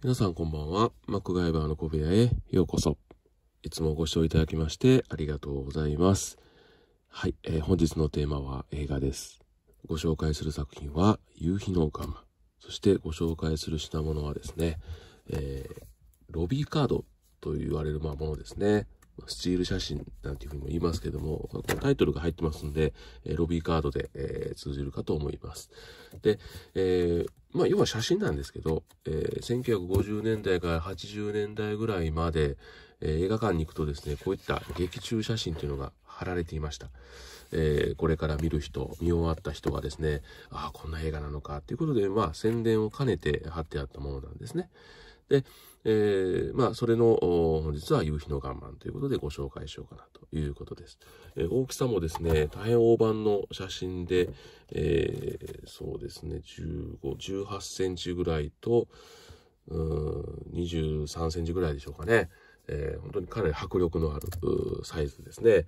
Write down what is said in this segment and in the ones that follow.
皆さんこんばんは。マックガイバーの小部屋へようこそ。いつもご視聴いただきましてありがとうございます。はい、えー、本日のテーマは映画です。ご紹介する作品は夕日のガム。そしてご紹介する品物はですね、えー、ロビーカードと言われるまあものですね。スチール写真なんていうふうにも言いますけども、タイトルが入ってますんで、えロビーカードで、え通じるかと思います。で、えー、まあ、要は写真なんですけど、えー、1950年代から80年代ぐらいまで、えー、映画館に行くとですね、こういった劇中写真というのが貼られていました。えー、これから見る人、見終わった人がですね、ああ、こんな映画なのかということで、まあ、宣伝を兼ねて貼ってあったものなんですね。で、えー、まあ、それの、実は夕日の岩盤ということでご紹介しようかなということです。えー、大きさもですね、大変大判の写真で、えー、そうですね、15、18センチぐらいと、うん23センチぐらいでしょうかね。えー、本当にかなり迫力のあるサイズですね。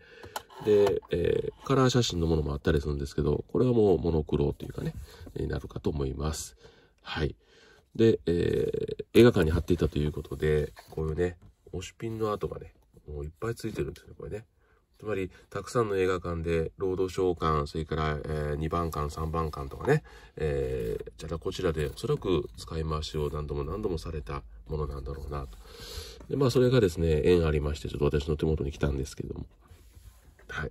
で、えー、カラー写真のものもあったりするんですけど、これはもうモノクロというかね、になるかと思います。はい。で、えー、映画館に貼っていたということで、こういうね、押しピンの跡がね、もういっぱいついてるんですね、これね。つまり、たくさんの映画館で、労働召喚、それから、えー、2番館、3番館とかね、えー、じゃらこちらで、おそらく使い回しを何度も何度もされたものなんだろうなと。で、まあ、それがですね、縁ありまして、ちょっと私の手元に来たんですけども。はい。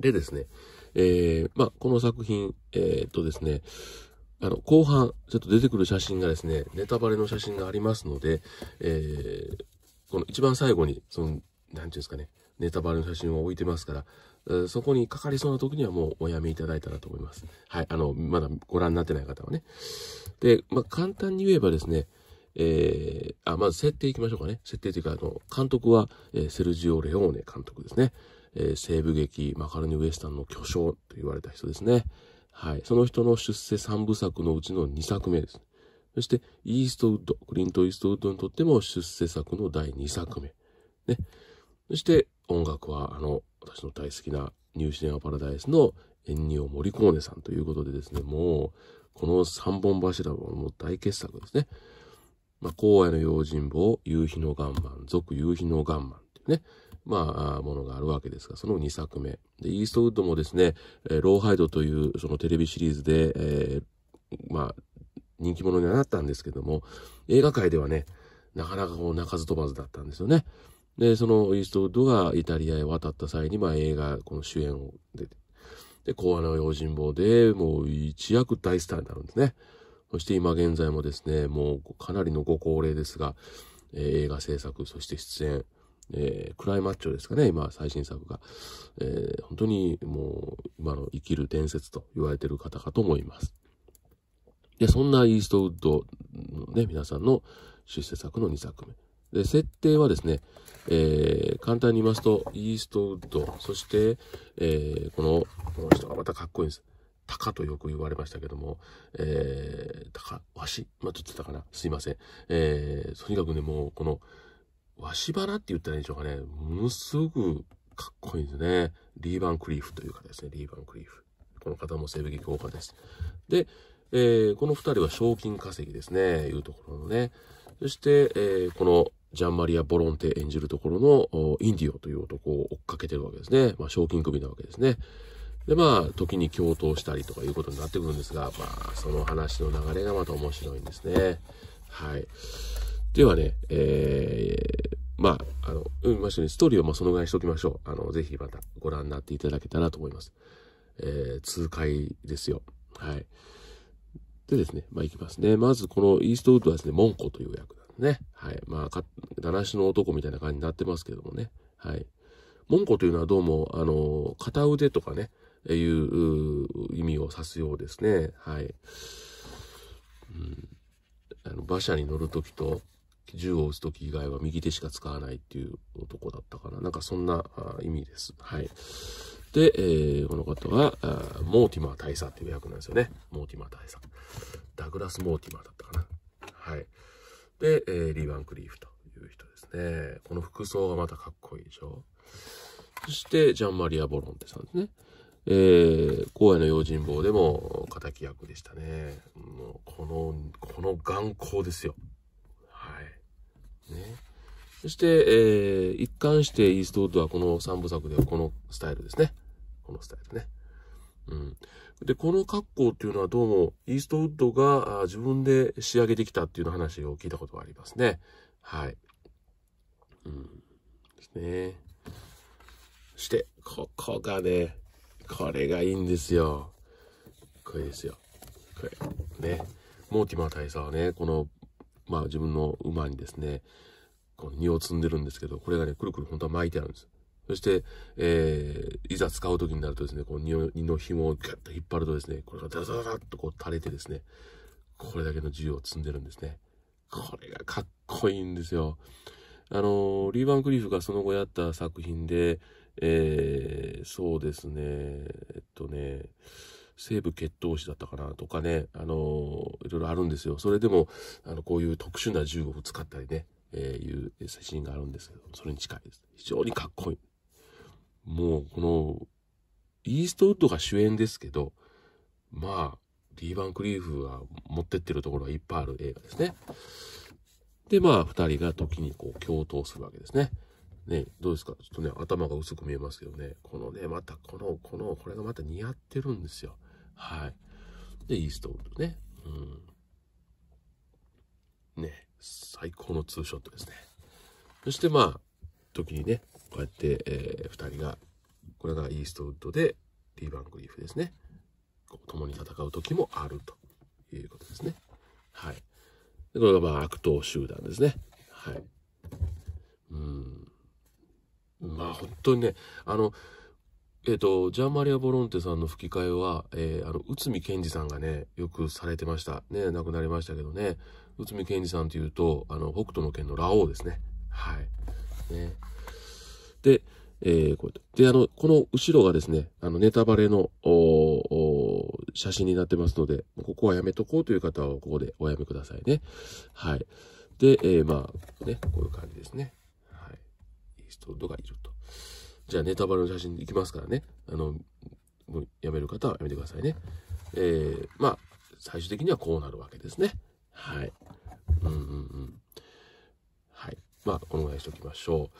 でですね、えー、まあ、この作品、えー、っとですね、あの、後半、ちょっと出てくる写真がですね、ネタバレの写真がありますので、えー、この一番最後に、その、なんていうんですかね、ネタバレの写真を置いてますから、そこにかかりそうな時にはもうおやめいただいたらと思います。はい、あの、まだご覧になってない方はね。で、まあ、簡単に言えばですね、えー、あ、まず設定いきましょうかね。設定というか、あの、監督は、えー、セルジオ・レオーネ監督ですね。えー、西部劇、マカロニ・ウエスタンの巨匠と言われた人ですね。はい。その人の出世3部作のうちの2作目です。そして、イーストウッド、クリント・イーストウッドにとっても出世作の第2作目。ね。そして、音楽は、あの、私の大好きなニューシネア・パラダイスのエンニオ・モリコーネさんということでですね、もう、この3本柱はもう大傑作ですね。まあ、荒野の用心棒、夕日のガンマン、俗夕日のガンマンっていうね、まあ、ものがあるわけですが、その2作目。で、イーストウッドもですね、ローハイドというそのテレビシリーズで、えー、まあ、人気者にはなったんですけども、映画界ではね、なかなかこう、鳴かず飛ばずだったんですよね。で、そのイーストウッドがイタリアへ渡った際に、まあ、映画、この主演を出て、で、コアの用心棒でもう一躍大スターになるんですね。そして今現在もですね、もうかなりのご高齢ですが、映画制作、そして出演、えー、クライマッチョですかね、今、最新作が。えー、本当にもう、今の生きる伝説と言われてる方かと思います。で、そんなイーストウッドのね、皆さんの出世作の2作目。で、設定はですね、えー、簡単に言いますと、イーストウッド、そして、えー、この、この人がまたかっこいいんです。タカとよく言われましたけども、えー、タカ、ワシまあ、ちょっと言ったかなすいません。えー、とにかくね、もう、この、わしばらって言ったらいいんでしょうかね。ものすごくかっこいいんですね。リーバン・クリーフという方ですね。リーバン・クリーフ。この方も西部劇豪華です。で、えー、この2人は賞金稼ぎですね。いうところのね。そして、えー、このジャンマリア・ボロンテ演じるところのインディオという男を追っかけてるわけですね。まあ、賞金首なわけですね。で、まあ、時に共闘したりとかいうことになってくるんですが、まあ、その話の流れがまた面白いんですね。はい。ではね、えー、まあ、あの、うん、ましね、ストーリーをまあそのぐらいにしておきましょう。あの、ぜひまたご覧になっていただけたらと思います。えー、痛快ですよ。はい。でですね、まあ、いきますね。まず、このイーストウッドはですね、モンコという役なんですね。はい。まあ、か、だなしの男みたいな感じになってますけどもね。はい。モンコというのはどうも、あの、片腕とかね、いう意味を指すようですね。はい。うん、あの馬車に乗るときと、銃を撃つ時以外は右手しか使わないっていう男だったかな。なんかそんな意味です。はい。で、えー、この方は、モーティマー大佐っていう役なんですよね。モーティマー大佐。ダグラス・モーティマーだったかな。はい。で、えー、リー・ワン・クリーフという人ですね。この服装がまたかっこいいでしょ。そして、ジャンマリア・ボロンテさんですね。えー、荒野の用心棒でも敵役でしたね。もう、この、この眼光ですよ。ね。そして、えー、一貫してイーストウッドはこの3部作ではこのスタイルですね。このスタイルね。うん。で、この格好っていうのはどうも、イーストウッドが自分で仕上げてきたっていうの話を聞いたことがありますね。はい。うん。ですね。して、ここがね、これがいいんですよ。これですよ。これ。ね。モーティマー大佐はね、このまあ自分の馬にですね、こう荷を積んでるんですけど、これがね、くるくる本当は巻いてあるんです。そして、えー、いざ使う時になるとですね、こう荷の紐をギュッと引っ張るとですね、これがザザザッとこう垂れてですね、これだけの銃を積んでるんですね。これがかっこいいんですよ。あの、リー・バンクリフがその後やった作品で、えー、そうですね、えっとね、西部血統子だったかなとかね、あのー、いろいろあるんですよ。それでも、あの、こういう特殊な銃を使ったりね、えー、いう写真があるんですけど、それに近いです。非常にかっこいい。もう、この、イーストウッドが主演ですけど、まあ、リー・バンクリーフが持ってってるところがいっぱいある映画ですね。で、まあ、二人が時にこう、共闘するわけですね。ね、どうですかちょっとね、頭が薄く見えますけどね、このね、またこの、この、これがまた似合ってるんですよ。はい。で、イーストウッドね。うん。ね、最高のツーショットですね。そしてまあ、時にね、こうやって、えー、2人が、これがイーストウッドで、リーバングリーフですね。こう共に戦う時もあるということですね。はい。でこれがまあ、悪党集団ですね。はい。まあ本当にね、あの、えっ、ー、と、ジャンマリア・ボロンテさんの吹き替えは、えー、あの、内海健二さんがね、よくされてました。ね、亡くなりましたけどね。内海健二さんというと、あの、北斗の拳のラオウですね。はい。ね。で、えー、こうで、あの、この後ろがですね、あの、ネタバレの、写真になってますので、ここはやめとこうという方は、ここでおやめくださいね。はい。で、えー、まあ、ね、こういう感じですね。人といると。じゃあネタバレの写真いきますからね。あの、やめる方はやめてくださいね。えー、まあ、最終的にはこうなるわけですね。はい。うんうんうん。はい。まあ、このぐらいしときましょ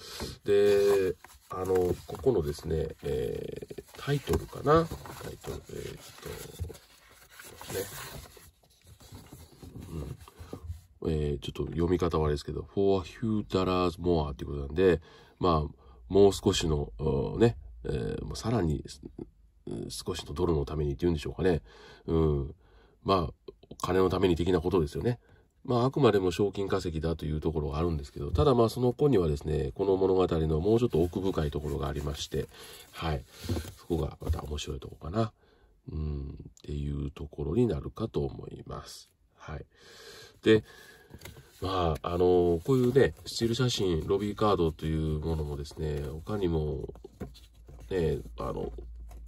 う。で、あの、ここのですね、えー、タイトルかな。タイトル、えー、っと、ね。えー、ちょっと読み方はあれですけど、for a few dollars more っていうことなんで、まあ、もう少しの、ね、えー、もうさらに、少しのドルのためにっていうんでしょうかね。うん。まあ、お金のために的なことですよね。まあ、あくまでも賞金稼ぎだというところがあるんですけど、ただまあ、その子にはですね、この物語のもうちょっと奥深いところがありまして、はい。そこがまた面白いとこかな。うん、っていうところになるかと思います。はい。で、まあ、あの、こういうね、スチール写真、ロビーカードというものもですね、他にも、ね、あの、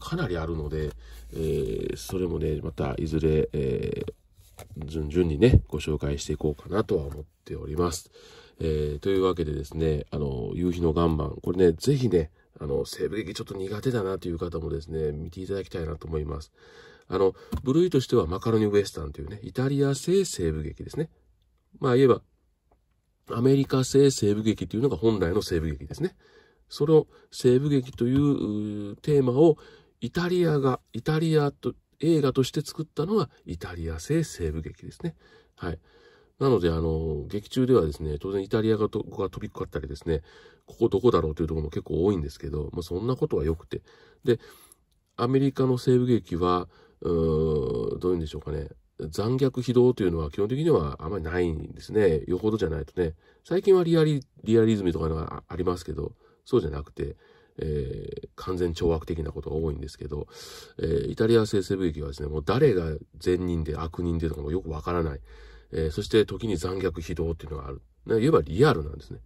かなりあるので、えー、それもね、またいずれ、えー、順々にね、ご紹介していこうかなとは思っております。えー、というわけでですね、あの、夕日の岩盤、これね、ぜひね、あの、西部劇ちょっと苦手だなという方もですね、見ていただきたいなと思います。あの、部類としてはマカロニウエスタンというね、イタリア製西部劇ですね。まあ言えば、アメリカ製西部劇というのが本来の西部劇ですね。その西部劇というテーマをイタリアが、イタリアと映画として作ったのがイタリア製西部劇ですね。はい。なので、あの、劇中ではですね、当然イタリアがとこが飛びかかったりですね、ここどこだろうというところも結構多いんですけど、まあ、そんなことは良くて。で、アメリカの西部劇は、うどういうんでしょうかね残虐非道というのは基本的にはあまりないんですね。よほどじゃないとね。最近はリアリリアリズムとかのがありますけど、そうじゃなくて、えー、完全懲悪的なことが多いんですけど、えー、イタリア性西部劇はですね、もう誰が善人で悪人でとかもよくわからない。えー、そして時に残虐非道っていうのがある。言えばリアルなんですね。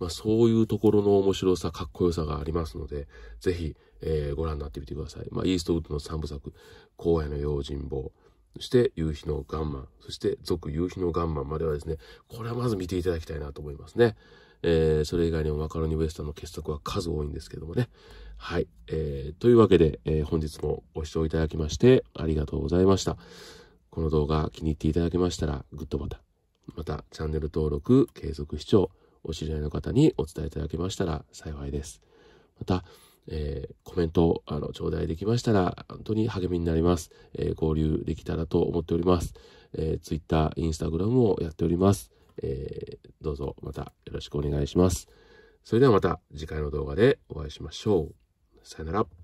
まあ、そういうところの面白さ、かっこよさがありますので、ぜひ、えー、ご覧になってみてください。まあ、イーストウッドの三部作、荒野の用心棒、そして夕日のガンマン、そして続夕日のガンマンまではですね、これはまず見ていただきたいなと思いますね。えー、それ以外にもマカロニウエスタンの傑作は数多いんですけどもね。はい。えー、というわけで、えー、本日もご視聴いただきましてありがとうございました。この動画気に入っていただけましたら、グッドボタン。また、チャンネル登録、継続視聴、お知り合いの方にお伝えいただけましたら幸いです。また、えー、コメントをあの頂戴できましたら、本当に励みになります。えー、交流できたらと思っております。えー、Twitter、Instagram をやっております。えー、どうぞまたよろしくお願いします。それではまた次回の動画でお会いしましょう。さよなら。